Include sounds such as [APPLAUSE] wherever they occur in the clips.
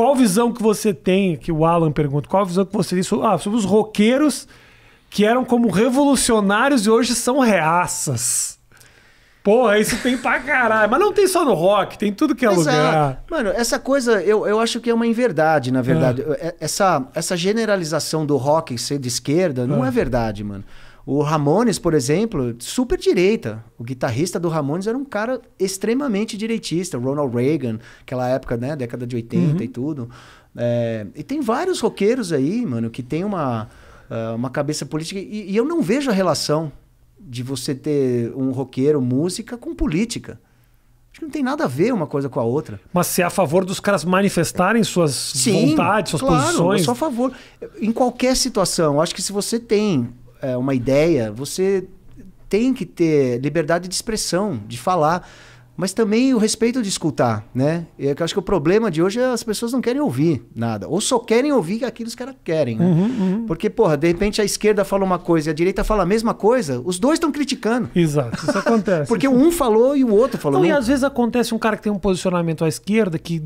Qual visão que você tem, que o Alan pergunta, qual visão que você tem sobre, ah, sobre os roqueiros que eram como revolucionários e hoje são reaças? Porra, isso tem pra caralho. Mas não tem só no rock, tem tudo que é Exato. É, lugar. Mano, essa coisa eu, eu acho que é uma inverdade, na verdade. Ah. É. Essa, essa generalização do rock ser de esquerda não é, é verdade, mano. O Ramones, por exemplo, super direita. O guitarrista do Ramones era um cara extremamente direitista. Ronald Reagan, aquela época, né? Década de 80 uhum. e tudo. É, e tem vários roqueiros aí, mano, que tem uma, é, uma cabeça política. E, e, eu não vejo a relação de você ter um roqueiro, música, com política. Acho que não tem nada a ver uma coisa com a outra. Mas se é a favor dos caras manifestarem suas Sim, vontades, suas claro, posições? Sim, eu sou a favor. Em qualquer situação. Acho que se você tem é, uma ideia, você tem que ter liberdade de expressão, de falar, mas também o respeito de escutar, né? É eu acho que o problema de hoje é as pessoas não querem ouvir nada, ou só querem ouvir aquilo que os caras querem, né? Uhum, uhum. Porque, porra, de repente a esquerda fala uma coisa e a direita fala a mesma coisa, os dois estão criticando. Exato, isso [LAUGHS] acontece. Porque um falou e o outro falou. Não, e às vezes acontece um cara que tem um posicionamento à esquerda que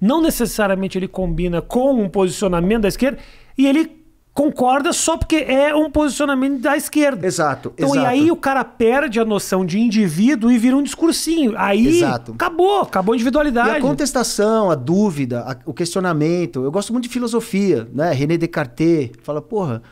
não necessariamente ele combina com um posicionamento da esquerda e ele concorda só porque é um posicionamento da esquerda. Exato. Então, exato. e aí o cara perde a noção de indivíduo e vira um discursinho. Aí exato. acabou, acabou a individualidade. E a contestação, a dúvida, a, o questionamento. Eu gosto muito de filosofia, né? René Descartes fala, porra.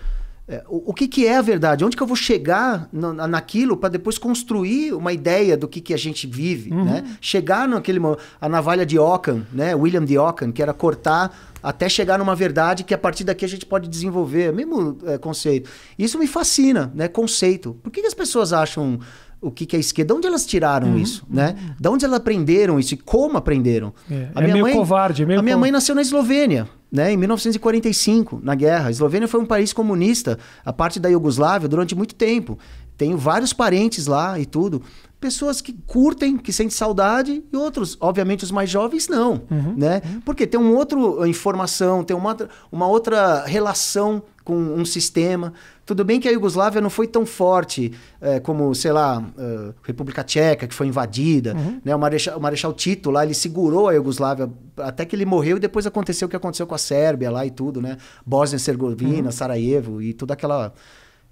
É, o, o que, que, é a verdade? Onde que eu vou chegar na, naquilo para depois construir uma ideia do que, que a gente vive, uhum. né? Chegar naquele a navalha de Ockham, né? William de Ockham, que era cortar até chegar numa verdade que a partir daqui a gente pode desenvolver, mesmo é, conceito. Isso me fascina, né? Conceito. Por que, que as pessoas acham o que, que é esquerda. De onde elas tiraram uhum. isso, né? De onde elas aprenderam isso e como aprenderam? É, a minha é meio mãe, covarde. É meio a minha mãe nasceu na Eslovênia. Né, em 1945, na guerra. A Eslovênia foi um país comunista, a parte da Iugoslávia, durante muito tempo. Tenho vários parentes lá e tudo pessoas que curtem, que sentem saudade e outros, obviamente os mais jovens não, uhum, né? Porque tem uma outra uh, informação, tem uma, uma outra relação com um sistema. Tudo bem que a Iugoslávia não foi tão forte é, como, sei lá, uh, República Tcheca, que foi invadida. Uhum. Né? O, Marechal, o Marechal Tito lá, ele segurou a Iugoslávia até que ele morreu e depois aconteceu o que aconteceu com a Sérbia lá e tudo, né? Bósnia-Herzegovina, uhum. Sarajevo e toda aquela,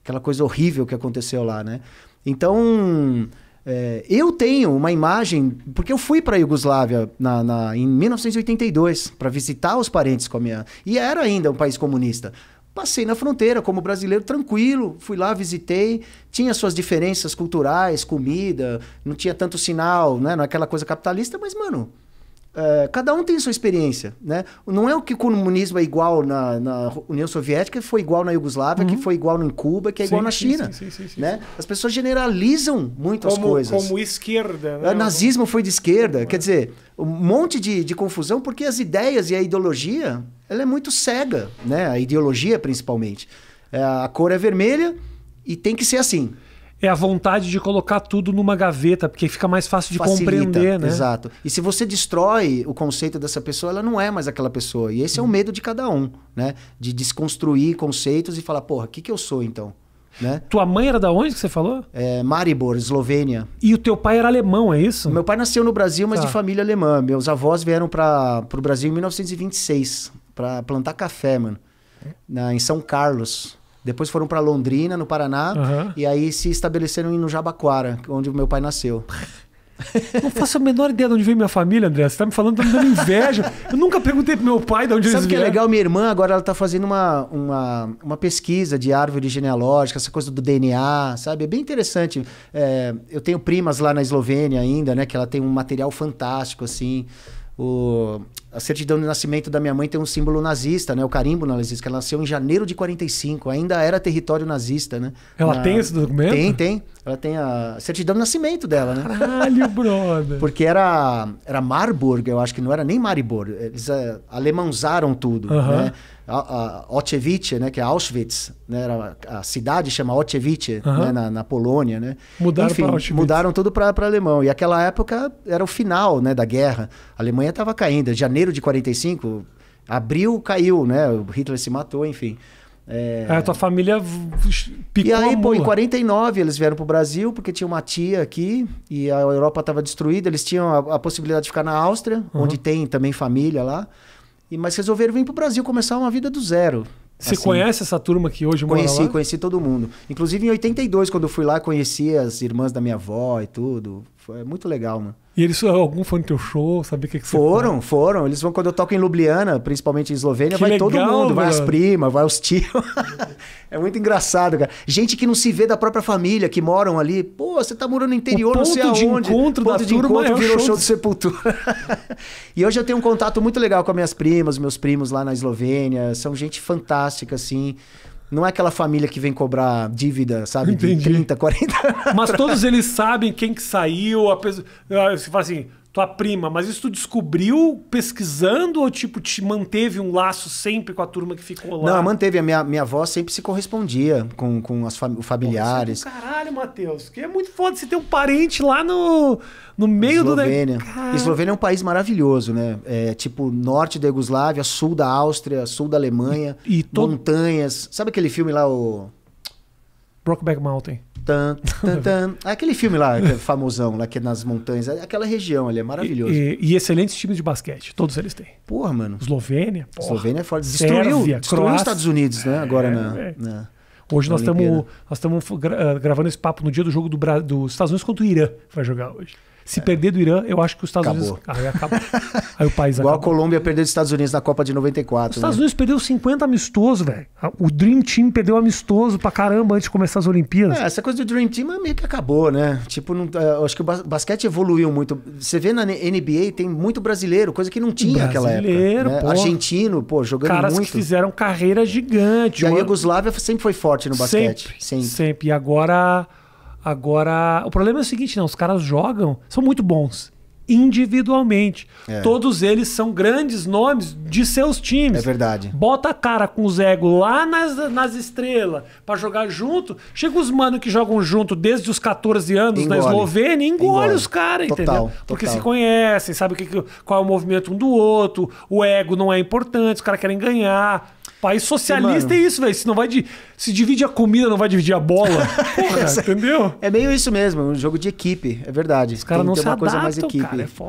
aquela coisa horrível que aconteceu lá, né? Então... É, eu tenho uma imagem, porque eu fui para a Iugoslávia na, na, em 1982 para visitar os parentes com a minha. E era ainda um país comunista. Passei na fronteira como brasileiro tranquilo, fui lá, visitei, tinha suas diferenças culturais, comida, não tinha tanto sinal, né? Não aquela coisa capitalista, mas, mano, é, cada um tem sua experiência, né? Não é o que o comunismo é igual na, na União Soviética, que foi igual na Iugoslávia, uhum. que foi igual em Cuba, que é igual na China. Sim, sim, né? As pessoas generalizam muito como, as coisas. Como esquerda. Né? O é, nazismo foi de esquerda. Quer é. dizer, um monte de, de confusão, porque as ideias e a ideologia, ela é muito cega, né? A ideologia, principalmente. É, a cor é vermelha e tem que ser assim é a vontade de colocar tudo numa gaveta, porque fica mais fácil de Facilita, compreender, né? Exato. E se você destrói o conceito dessa pessoa, ela não é mais aquela pessoa. E esse é o medo de cada um, né? De desconstruir conceitos e falar, porra, o que, que eu sou então? Né? Tua mãe era da onde que você falou? É, Maribor, Eslovênia. E o teu pai era alemão, é isso? Meu pai nasceu no Brasil, mas tá. de família alemã. Meus avós vieram para o Brasil em 1926 para plantar café, mano, na, em São Carlos. Depois foram para Londrina, no Paraná, uhum. e aí se estabeleceram no Jabaquara, onde meu pai nasceu. [LAUGHS] Não faço a menor ideia de onde veio minha família, André. Você tá me falando, tá me dando inveja. Eu nunca perguntei pro meu pai de onde Sabe eles vieram. Sabe o que é legal? Minha irmã agora ela tá fazendo uma, uma, uma pesquisa de árvore genealógica, essa coisa do DNA, sabe? É bem interessante. É, eu tenho primas lá na Eslovênia ainda, né? Que ela tem um material fantástico, assim. O, a certidão de nascimento da minha mãe tem um símbolo nazista, né? O carimbo nazista, que ela nasceu em janeiro de 45, ainda era território nazista, né? Ela Na... tem esse documento? Tem, tem. Ela tem a certidão de nascimento dela, né? Caralho, brother! [LAUGHS] Porque era, era Marburg, eu acho que não era nem Maribor. Eles uh, alemãozaram tudo, uhum. né? A, a né, que é Auschwitz, né, era a, cidade chama Otchevich, uhum. né, na, na, Polônia, né? Mudaram Enfim, Auschwitz. mudaram tudo para alemão. E aquela época era o final, né, da guerra. A Alemanha estava caindo, janeiro janeiro de 45, abril caiu, né? O Hitler se matou, enfim. É... A tua família picou E aí, pô, em 49 eles vieram pro Brasil, porque tinha uma tia aqui e a Europa estava destruída. Eles tinham a, a, possibilidade de ficar na Áustria, uhum. onde tem também família lá. E, mas resolveram vir pro Brasil começar uma vida do zero. Você assim, conhece essa turma que hoje mora Conheci, lá? conheci todo mundo. Inclusive em 82, quando eu fui lá, conheci as irmãs da minha avó e tudo. Foi muito legal, mano. E eles, ah, algum foi no teu show? sabe o que, que você Foram, foram. Eles vão quando eu toco em Ljubljana, principalmente em Eslovênia, que vai legal, todo mundo, mano. vai as primas, vai os tios. [LAUGHS] é muito engraçado, cara. Gente que não se vê da própria família, que moram ali. Pô, você tá morando no interior, não sei é aonde. Ponto de encontro da de encontro é virou show, show de sepultura. [LAUGHS] e hoje eu tenho um contato muito legal com as minhas primas, meus primos lá na Eslovênia. São gente fantástica, assim não é aquela família que vem cobrar dívida, sabe? Entendi. De 30, 40 Mas todos eles sabem quem que saiu. A pessoa... Ah, você fala assim tua prima, mas isso tu descobriu pesquisando ou tipo te manteve um laço sempre com a turma que ficou lá? Não, manteve. A minha, minha avó sempre se correspondia com, com as fam é familiares. Pô, caralho, Matheus, que é muito foda você ter um parente lá no, no meio Eslovênia. do... Eslovênia. Eslovênia é um país maravilhoso, né? É, tipo, norte da Iugoslávia, sul da Áustria, sul da Alemanha, e, e to... montanhas. Sabe aquele filme lá, o... Brokeback Mountain. Tan, tan, tan. [LAUGHS] Aquele filme lá, é famosão, lá que é nas montanhas, aquela região ali, é maravilhoso. E, e, e excelentes times de basquete, todos eles têm. Porra, mano. Eslovênia, porra. Eslovênia é forte. Destruiu, Sérvia, destruiu Croácia. os Estados Unidos, né? Agora é, na, é. na. Hoje na nós estamos nós estamos gra gravando esse papo no dia do jogo do Bra dos Estados Unidos contra o Irã, vai jogar hoje. Se é. perder do Irã, eu acho que os Estados acabou. Unidos. Aí acabou. Aí o país [LAUGHS] Igual acabou. a Colômbia perdeu dos Estados Unidos na Copa de 94. Os né? Estados Unidos perdeu 50 amistoso velho. O Dream Team perdeu amistoso pra caramba antes de começar as Olimpíadas. É, essa coisa do Dream Team é meio que acabou, né? Tipo, não, é, acho que o basquete evoluiu muito. Você vê na NBA, tem muito brasileiro, coisa que não tinha naquela época. Né? Pô. Argentino, pô, jogando Caras muito. Caras que fizeram carreira gigante. E a Iugoslávia sempre foi forte no basquete. Sempre, sempre. sempre. E agora Agora, o problema é o seguinte, não, os caras jogam, são muito bons individualmente. É. Todos eles são grandes nomes de seus times. É verdade. Bota a cara com o egos lá nas, nas estrelas para jogar junto. Chega os mano que jogam junto desde os 14 anos né, engole. na Eslovênia, engole, engole. os caras, entendeu? Total. Porque se conhecem, sabe que, qual é o movimento um do outro, o ego não é importante, os caras querem ganhar. País socialista é isso, velho. Se não vai de, se divide a comida, não vai dividir a bola. [LAUGHS] É, Porra, é entendeu? É meio isso mesmo, um jogo de equipe, é verdade. Os caras não ter se uma adaptam, coisa mais equipe. Cara, é foda.